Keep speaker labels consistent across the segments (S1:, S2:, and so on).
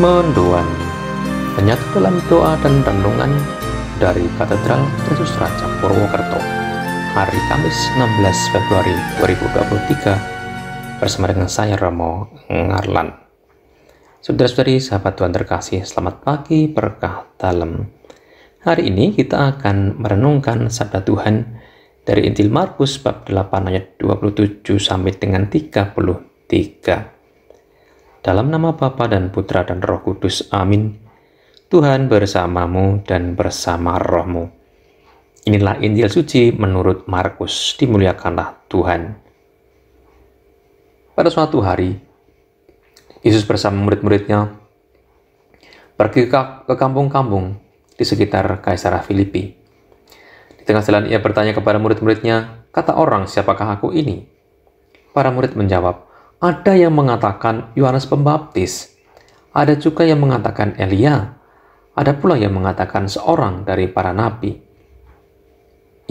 S1: Mendoan menyatu dalam doa dan renungan dari Katedral Kristus Raja Purwokerto hari Kamis 16 Februari 2023 bersama dengan saya Romo Ngarlan Saudara-saudari sahabat Tuhan terkasih selamat pagi berkah dalam Hari ini kita akan merenungkan sabda Tuhan dari Injil Markus bab 8 ayat 27 sampai dengan 33 dalam nama Bapa dan Putra dan Roh Kudus. Amin. Tuhan bersamamu dan bersama rohmu. Inilah Injil suci menurut Markus. Dimuliakanlah Tuhan. Pada suatu hari, Yesus bersama murid-muridnya pergi ke kampung-kampung di sekitar Kaisara Filipi. Di tengah jalan ia bertanya kepada murid-muridnya, kata orang, siapakah aku ini? Para murid menjawab, ada yang mengatakan Yohanes Pembaptis, ada juga yang mengatakan Elia, ada pula yang mengatakan seorang dari para nabi.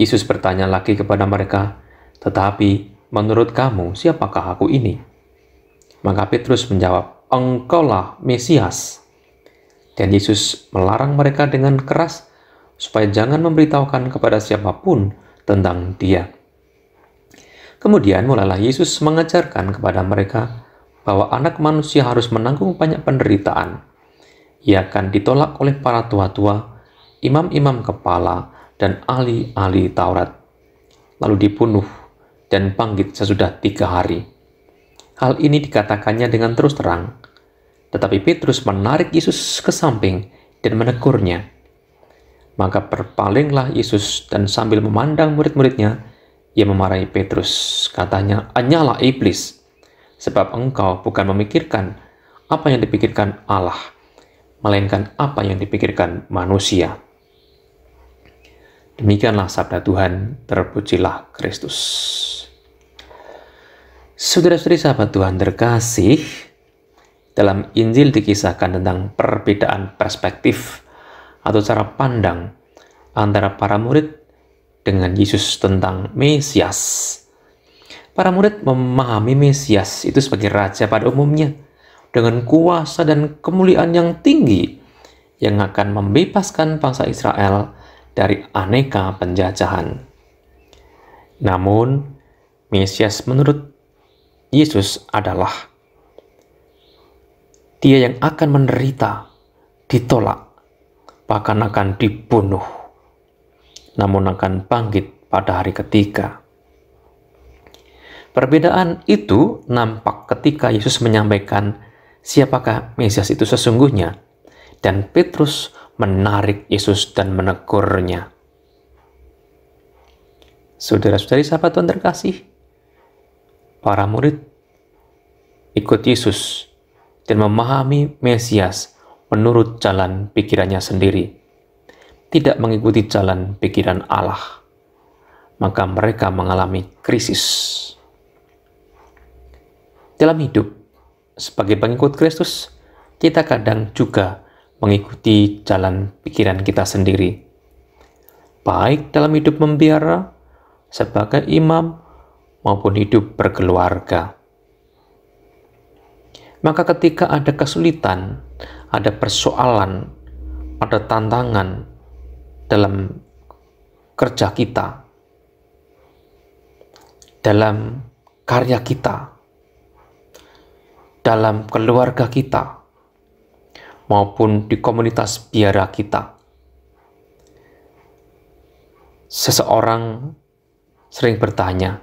S1: Yesus bertanya lagi kepada mereka, "Tetapi menurut kamu, siapakah aku ini?" Maka Petrus menjawab, "Engkaulah Mesias." Dan Yesus melarang mereka dengan keras supaya jangan memberitahukan kepada siapapun tentang Dia. Kemudian mulailah Yesus mengajarkan kepada mereka bahwa anak manusia harus menanggung banyak penderitaan. Ia akan ditolak oleh para tua-tua, imam-imam kepala, dan ahli-ahli Taurat. Lalu dibunuh dan bangkit sesudah tiga hari. Hal ini dikatakannya dengan terus terang. Tetapi Petrus menarik Yesus ke samping dan menegurnya. Maka berpalinglah Yesus dan sambil memandang murid-muridnya, ia memarahi Petrus, katanya, Anyalah iblis, sebab engkau bukan memikirkan apa yang dipikirkan Allah, melainkan apa yang dipikirkan manusia. Demikianlah sabda Tuhan, terpujilah Kristus. Saudara-saudari sahabat Tuhan terkasih, dalam Injil dikisahkan tentang perbedaan perspektif atau cara pandang antara para murid dengan Yesus tentang Mesias. Para murid memahami Mesias itu sebagai raja pada umumnya, dengan kuasa dan kemuliaan yang tinggi yang akan membebaskan bangsa Israel dari aneka penjajahan. Namun, Mesias menurut Yesus adalah dia yang akan menderita, ditolak, bahkan akan dibunuh namun akan bangkit pada hari ketiga. Perbedaan itu nampak ketika Yesus menyampaikan siapakah Mesias itu sesungguhnya, dan Petrus menarik Yesus dan menegurnya. Saudara-saudari sahabat Tuhan terkasih, para murid ikut Yesus dan memahami Mesias menurut jalan pikirannya sendiri tidak mengikuti jalan pikiran Allah, maka mereka mengalami krisis. Dalam hidup, sebagai pengikut Kristus, kita kadang juga mengikuti jalan pikiran kita sendiri. Baik dalam hidup membiara, sebagai imam, maupun hidup berkeluarga. Maka ketika ada kesulitan, ada persoalan, ada tantangan, dalam kerja kita, dalam karya kita, dalam keluarga kita, maupun di komunitas biara kita. Seseorang sering bertanya,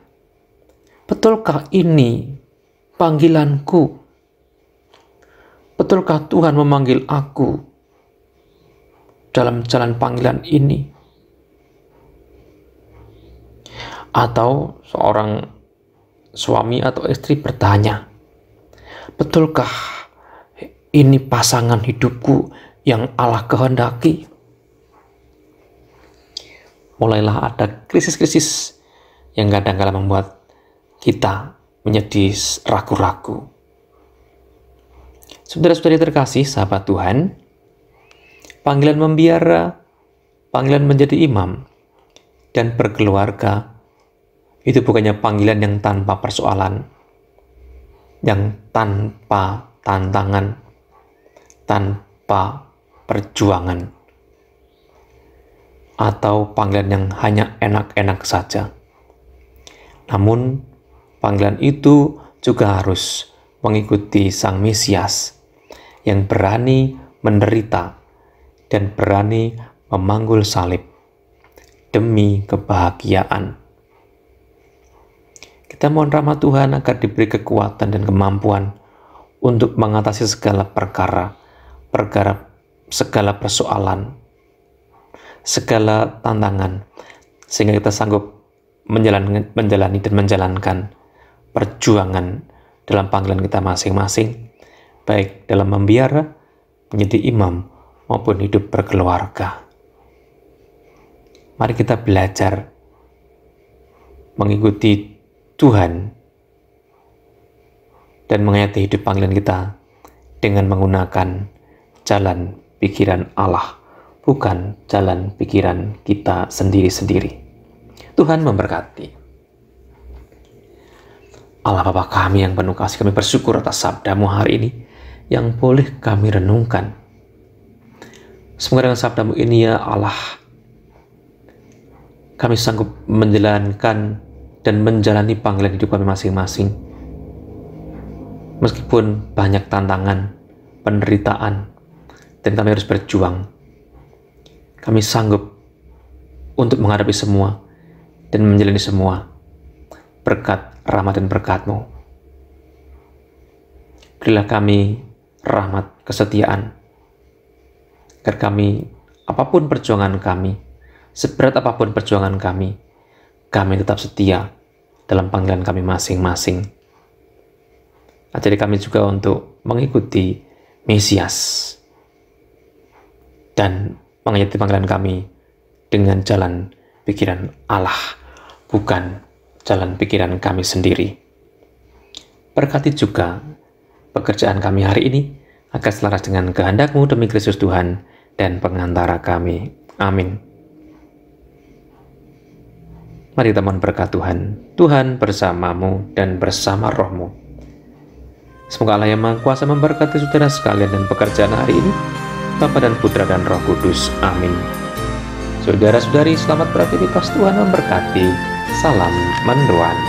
S1: "Betulkah ini panggilanku? Betulkah Tuhan memanggil aku?" dalam jalan panggilan ini. Atau seorang suami atau istri bertanya, "Betulkah ini pasangan hidupku yang Allah kehendaki?" Mulailah ada krisis-krisis yang kadang-kadang membuat kita menjadi ragu-ragu. Saudara-saudari terkasih, sahabat Tuhan, panggilan membiara, panggilan menjadi imam, dan berkeluarga itu bukannya panggilan yang tanpa persoalan, yang tanpa tantangan, tanpa perjuangan, atau panggilan yang hanya enak-enak saja. Namun, panggilan itu juga harus mengikuti Sang Mesias yang berani menderita dan berani memanggul salib demi kebahagiaan. Kita mohon rahmat Tuhan agar diberi kekuatan dan kemampuan untuk mengatasi segala perkara, perkara segala persoalan, segala tantangan, sehingga kita sanggup menjalani, menjalani dan menjalankan perjuangan dalam panggilan kita masing-masing, baik dalam membiara, menjadi imam, maupun hidup berkeluarga. Mari kita belajar mengikuti Tuhan dan menghayati hidup panggilan kita dengan menggunakan jalan pikiran Allah, bukan jalan pikiran kita sendiri-sendiri. Tuhan memberkati. Allah Bapa kami yang penuh kasih, kami bersyukur atas sabdamu hari ini yang boleh kami renungkan Semoga dengan sabdamu ini ya Allah, kami sanggup menjalankan dan menjalani panggilan hidup kami masing-masing. Meskipun banyak tantangan, penderitaan, dan kami harus berjuang. Kami sanggup untuk menghadapi semua dan menjalani semua berkat rahmat dan berkatmu. Berilah kami rahmat kesetiaan agar kami, apapun perjuangan kami, seberat apapun perjuangan kami, kami tetap setia dalam panggilan kami masing-masing. Ajari kami juga untuk mengikuti Mesias dan mengikuti panggilan kami dengan jalan pikiran Allah, bukan jalan pikiran kami sendiri. Berkati juga pekerjaan kami hari ini, agar selaras dengan kehendakmu demi Kristus Tuhan dan pengantara kami. Amin. Mari teman berkat Tuhan. Tuhan bersamamu dan bersama rohmu. Semoga Allah yang Maha Kuasa memberkati saudara sekalian dan pekerjaan hari ini. Bapa dan Putra dan Roh Kudus. Amin. Saudara-saudari, selamat beraktivitas Tuhan memberkati. Salam mendoan.